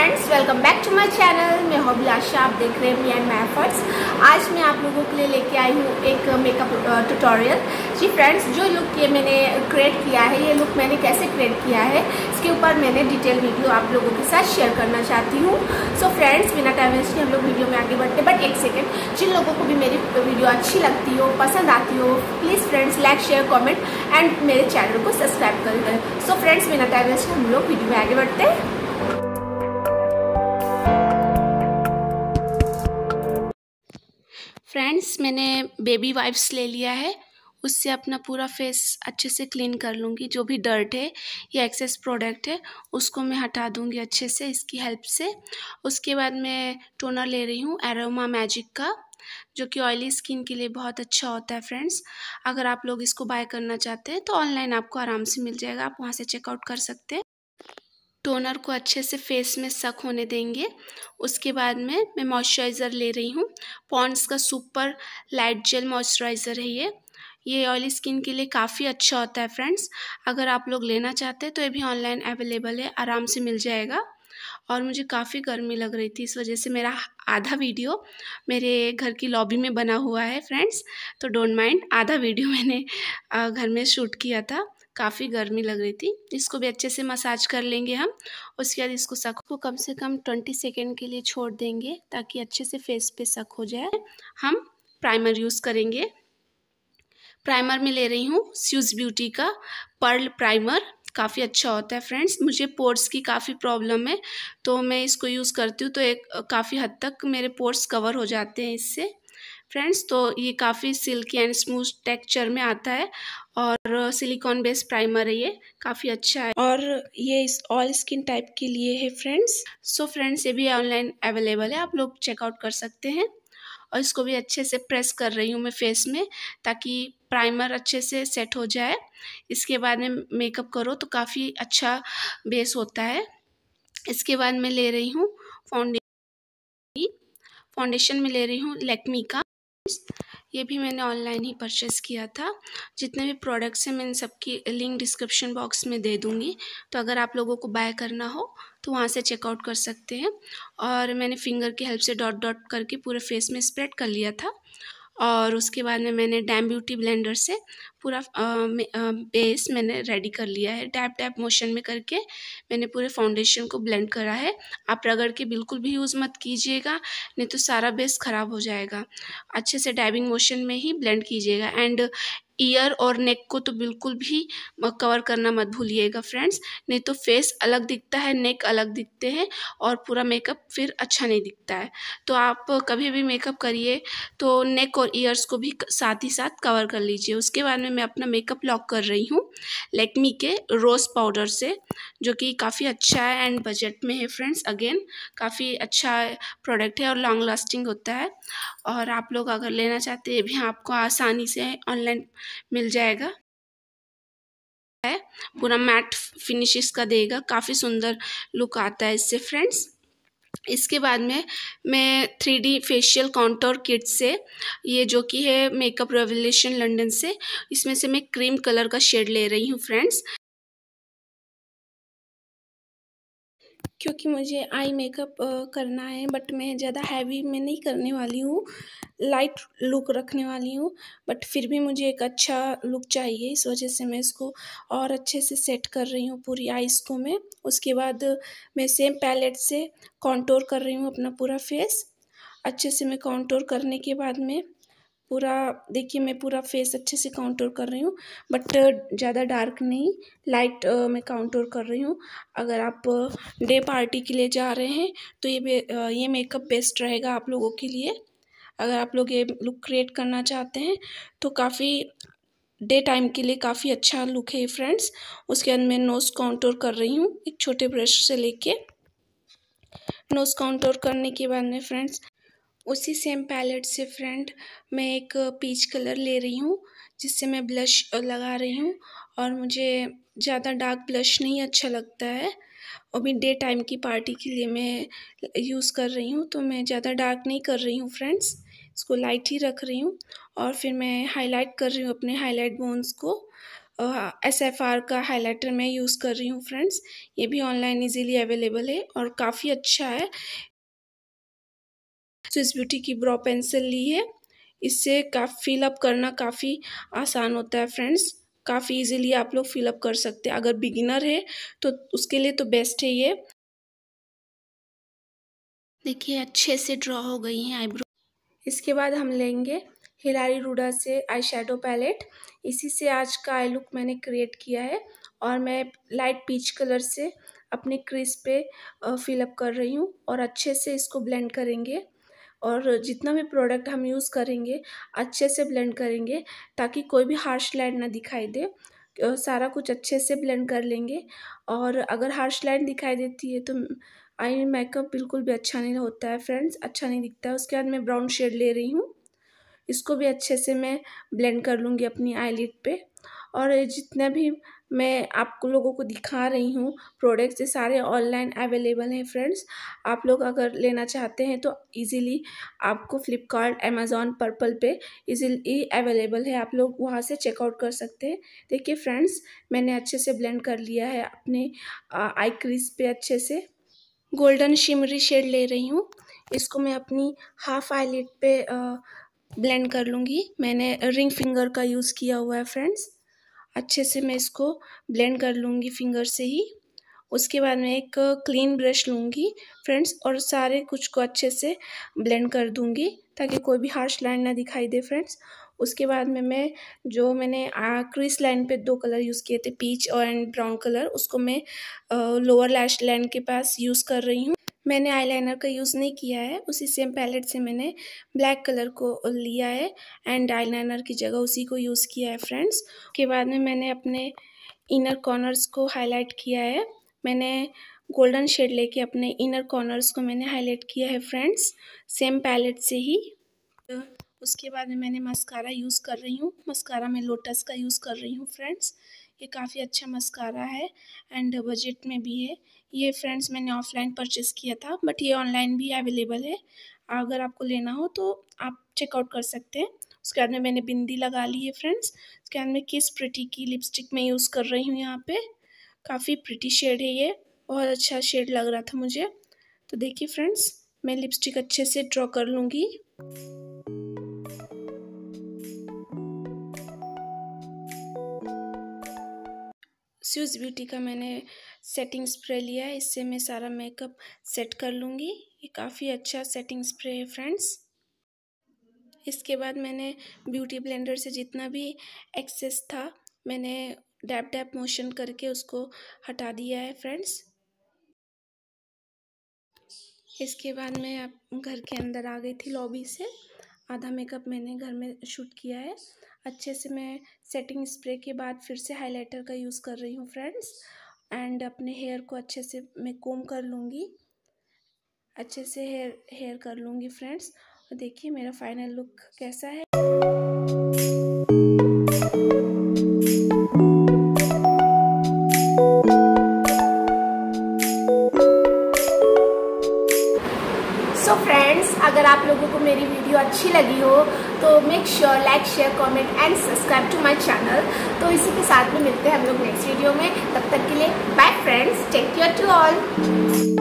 friends welcome back to my channel मैं hobby Abhilasha आप देख रहे हैं मी एंड माई एफर्ट्स आज मैं आप लोगों के लिए लेके आई हूँ एक मेकअप ट्यूटोरियल जी फ्रेंड्स जो लुक ये मैंने क्रिएट किया है ये लुक मैंने कैसे क्रिएट किया है इसके ऊपर मैंने डिटेल वीडियो आप लोगों के साथ शेयर करना चाहती हूँ सो फ्रेंड्स बिना टाइम वेस्ट हम लोग वीडियो में आगे बढ़ते बट एक सेकेंड जिन लोगों को भी मेरी वीडियो अच्छी लगती हो पसंद आती हो please friends like share comment and मेरे चैनल को सब्सक्राइब कर दें सो फ्रेंड्स बिना टाइम वेस्ट हम लोग वीडियो में आगे बढ़ते हैं फ्रेंड्स मैंने बेबी वाइप्स ले लिया है उससे अपना पूरा फेस अच्छे से क्लीन कर लूँगी जो भी डर्ट है या एक्सेस प्रोडक्ट है उसको मैं हटा दूँगी अच्छे से इसकी हेल्प से उसके बाद मैं टोनर ले रही हूँ एरोमा मैजिक का जो कि ऑयली स्किन के लिए बहुत अच्छा होता है फ्रेंड्स अगर आप लोग इसको बाय करना चाहते हैं तो ऑनलाइन आपको आराम से मिल जाएगा आप वहाँ से चेकआउट कर सकते हैं टोनर को अच्छे से फेस में सक होने देंगे उसके बाद में मैं मॉइस्चराइज़र ले रही हूँ पॉन्ड्स का सुपर लाइट जेल मॉइस्चराइज़र है ये ये ऑयली स्किन के लिए काफ़ी अच्छा होता है फ्रेंड्स अगर आप लोग लेना चाहते हैं तो ये भी ऑनलाइन अवेलेबल है आराम से मिल जाएगा और मुझे काफ़ी गर्मी लग रही थी इस वजह से मेरा आधा वीडियो मेरे घर की लॉबी में बना हुआ है फ्रेंड्स तो डोंट माइंड आधा वीडियो मैंने घर में शूट किया था काफ़ी गर्मी लग रही थी इसको भी अच्छे से मसाज कर लेंगे हम उसके बाद इसको सक को कम से कम ट्वेंटी सेकेंड के लिए छोड़ देंगे ताकि अच्छे से फेस पे सक हो जाए हम प्राइमर यूज़ करेंगे प्राइमर में ले रही हूँ स्यूज ब्यूटी का पर्ल प्राइमर काफ़ी अच्छा होता है फ्रेंड्स मुझे पोर्स की काफ़ी प्रॉब्लम है तो मैं इसको यूज़ करती हूँ तो एक काफ़ी हद तक मेरे पोर्स कवर हो जाते हैं इससे फ्रेंड्स तो ये काफ़ी सिल्की एंड स्मूथ टेक्सचर में आता है और सिलिकॉन बेस्ड प्राइमर है ये काफ़ी अच्छा है और ये इस ऑल स्किन टाइप के लिए है फ्रेंड्स सो फ्रेंड्स ये भी ऑनलाइन अवेलेबल है आप लोग चेकआउट कर सकते हैं और इसको भी अच्छे से प्रेस कर रही हूँ मैं फेस में ताकि प्राइमर अच्छे से सेट हो जाए इसके बाद में मेकअप करो तो काफ़ी अच्छा बेस होता है इसके बाद मैं ले रही हूँ फाउंडेशन फाउंडेशन में ले रही हूँ लेकमी का ये भी मैंने ऑनलाइन ही परचेस किया था जितने भी प्रोडक्ट्स हैं मैं इन सबकी लिंक डिस्क्रिप्शन बॉक्स में दे दूँगी तो अगर आप लोगों को बाय करना हो तो वहाँ से चेकआउट कर सकते हैं और मैंने फिंगर की हेल्प से डॉट डॉट करके पूरे फेस में स्प्रेड कर लिया था और उसके बाद में मैंने डैम ब्यूटी ब्लेंडर से पूरा बेस मैंने रेडी कर लिया है टैप टैप मोशन में करके मैंने पूरे फाउंडेशन को ब्लेंड करा है आप रगड़ के बिल्कुल भी यूज़ मत कीजिएगा नहीं तो सारा बेस ख़राब हो जाएगा अच्छे से डैबिंग मोशन में ही ब्लेंड कीजिएगा एंड ईयर और नेक को तो बिल्कुल भी कवर करना मत भूलिएगा फ्रेंड्स नहीं तो फेस अलग दिखता है नेक अलग दिखते हैं और पूरा मेकअप फिर अच्छा नहीं दिखता है तो आप कभी भी मेकअप करिए तो नेक और ईयर्स को भी साथ ही साथ कवर कर लीजिए उसके बाद में मैं अपना मेकअप लॉक कर रही हूँ लेकमी के रोज़ पाउडर से जो कि काफ़ी अच्छा है एंड बजट में है फ्रेंड्स अगेन काफ़ी अच्छा प्रोडक्ट है और लॉन्ग लास्टिंग होता है और आप लोग अगर लेना चाहते हैं भी आपको आसानी से ऑनलाइन मिल जाएगा है पूरा मैट फिनिश इसका देगा काफ़ी सुंदर लुक आता है इससे फ्रेंड्स इसके बाद में मैं three D facial contour kit से ये जो कि है मेकअप रेवल्यूशन लंदन से इसमें से मैं क्रीम कलर का शेड ले रही हूँ फ्रेंड्स क्योंकि मुझे आई मेकअप करना है बट मैं ज़्यादा हैवी में नहीं करने वाली हूँ लाइट लुक रखने वाली हूँ बट फिर भी मुझे एक अच्छा लुक चाहिए इस वजह से मैं इसको और अच्छे से सेट कर रही हूँ पूरी आइज़ को मैं उसके बाद मैं सेम पैलेट से कॉन्टोर कर रही हूँ अपना पूरा फेस अच्छे से मैं कॉन्टोर करने के बाद में पूरा देखिए मैं पूरा फेस अच्छे से काउंटोर कर रही हूँ बट ज़्यादा डार्क नहीं लाइट मैं काउंटोर कर रही हूँ अगर आप डे पार्टी के लिए जा रहे हैं तो ये ये मेकअप बेस्ट रहेगा आप लोगों के लिए अगर आप लोग ये लुक क्रिएट करना चाहते हैं तो काफ़ी डे टाइम के लिए काफ़ी अच्छा लुक है फ्रेंड्स उसके बाद मैं नोज़ काउंटोर कर रही हूँ एक छोटे ब्रश से लेके नोज़ काउंटोर करने के बाद में फ्रेंड्स उसी सेम पैलेट से फ्रेंड मैं एक पीच कलर ले रही हूँ जिससे मैं ब्लश लगा रही हूँ और मुझे ज़्यादा डार्क ब्लश नहीं अच्छा लगता है अभी डे टाइम की पार्टी के लिए मैं यूज़ कर रही हूँ तो मैं ज़्यादा डार्क नहीं कर रही हूँ फ्रेंड्स इसको लाइट ही रख रही हूँ और फिर मैं हाईलाइट कर रही हूँ अपने हाईलाइट बोन्स को एस एफ आर का हाईलाइटर मैं यूज़ कर रही हूँ फ्रेंड्स ये भी ऑनलाइन इजीली अवेलेबल है और काफ़ी अच्छा है तो इस ब्यूटी की ब्रॉ पेंसिल ली है इससे का फिलअप करना काफ़ी आसान होता है फ्रेंड्स काफ़ी इजीली आप लोग फिलअप कर सकते हैं अगर बिगिनर है तो उसके लिए तो बेस्ट है ये देखिए अच्छे से ड्रॉ हो गई हैं आईब्रो इसके बाद हम लेंगे हिलारी रूडा से आई शेडो पैलेट इसी से आज का आई लुक मैंने क्रिएट किया है और मैं लाइट पीच कलर से अपने क्रीज पे फिलअप कर रही हूँ और अच्छे से इसको ब्लेंड करेंगे और जितना भी प्रोडक्ट हम यूज़ करेंगे अच्छे से ब्लेंड करेंगे ताकि कोई भी हार्श लाइन ना दिखाई दे सारा कुछ अच्छे से ब्लेंड कर लेंगे और अगर हार्श लाइन दिखाई देती है तो आई मेकअप बिल्कुल भी अच्छा नहीं होता है फ्रेंड्स अच्छा नहीं दिखता है उसके बाद मैं ब्राउन शेड ले रही हूँ इसको भी अच्छे से मैं ब्लेंड कर लूँगी अपनी आईलिट पे और जितने भी मैं आप लोगों को दिखा रही हूँ प्रोडक्ट्स ये सारे ऑनलाइन अवेलेबल हैं फ्रेंड्स आप लोग अगर लेना चाहते हैं तो इजीली आपको फ्लिपकार्ट अमेजोन पर्पल पे इजीली अवेलेबल है आप लोग वहाँ से चेकआउट कर सकते हैं देखिए फ्रेंड्स मैंने अच्छे से ब्लेंड कर लिया है अपने आई क्रीज पे अच्छे से गोल्डन शिमरी शेड ले रही हूँ इसको मैं अपनी हाफ आईलिट पर ब्लेंड कर लूँगी मैंने रिंग फिंगर का यूज़ किया हुआ है फ्रेंड्स अच्छे से मैं इसको ब्लेंड कर लूँगी फिंगर से ही उसके बाद मैं एक क्लीन ब्रश लूँगी फ्रेंड्स और सारे कुछ को अच्छे से ब्लेंड कर दूँगी ताकि कोई भी हार्श लाइन ना दिखाई दे फ्रेंड्स उसके बाद में मैं जो मैंने क्रीस लाइन पे दो कलर यूज़ किए थे पीच और एंड ब्राउन कलर उसको मैं लोअर लैश लाइन के पास यूज़ कर रही हूँ मैंने आईलाइनर का यूज़ नहीं किया है उसी सेम पैलेट से मैंने ब्लैक कलर को लिया है एंड आईलाइनर की जगह उसी को यूज़ किया है फ्रेंड्स के बाद में मैंने अपने इनर कॉर्नर्स को हाईलाइट किया है मैंने गोल्डन शेड लेके अपने इनर कॉर्नर्स को मैंने हाईलाइट किया है फ्रेंड्स सेम पैलेट से ही तो उसके बाद में मैंने मस्कारा यूज़ कर रही हूँ मस्कारा मैं लोटस का यूज़ कर रही हूँ फ्रेंड्स ये काफ़ी अच्छा मस्कारा है एंड बजट में भी है ये फ्रेंड्स मैंने ऑफ़लाइन परचेस किया था बट ये ऑनलाइन भी अवेलेबल है अगर आपको लेना हो तो आप चेकआउट कर सकते हैं उसके बाद में मैंने बिंदी लगा ली है फ्रेंड्स उसके बाद में किस प्रिटी की लिपस्टिक मैं यूज़ कर रही हूँ यहाँ पे काफ़ी प्रिटी शेड है ये बहुत अच्छा शेड लग रहा था मुझे तो देखिए फ्रेंड्स मैं लिपस्टिक अच्छे से ड्रॉ कर लूँगी स्यूज़ ब्यूटी का मैंने सेटिंग स्प्रे लिया है इससे मैं सारा मेकअप सेट कर लूँगी ये काफ़ी अच्छा सेटिंग स्प्रे है फ्रेंड्स इसके बाद मैंने ब्यूटी ब्लेंडर से जितना भी एक्सेस था मैंने डैप डैप मोशन करके उसको हटा दिया है फ्रेंड्स इसके बाद मैं अब घर के अंदर आ गई थी लॉबी से आधा मेकअप मैंने घर में शूट किया है अच्छे से मैं सेटिंग स्प्रे के बाद फिर से हाइलाइटर का यूज़ कर रही हूँ फ्रेंड्स एंड अपने हेयर को अच्छे से मैं कोम कर लूँगी अच्छे से हेयर हेयर कर लूँगी फ्रेंड्स और देखिए मेरा फाइनल लुक कैसा है सो फ्रेंड्स अगर आप लोगों को मेरी वीडियो अच्छी लगी हो तो make sure like share comment and subscribe to my channel तो इसी के साथ में मिलते हैं हम लोग नेक्स्ट वीडियो में तब तक के लिए bye friends take care to all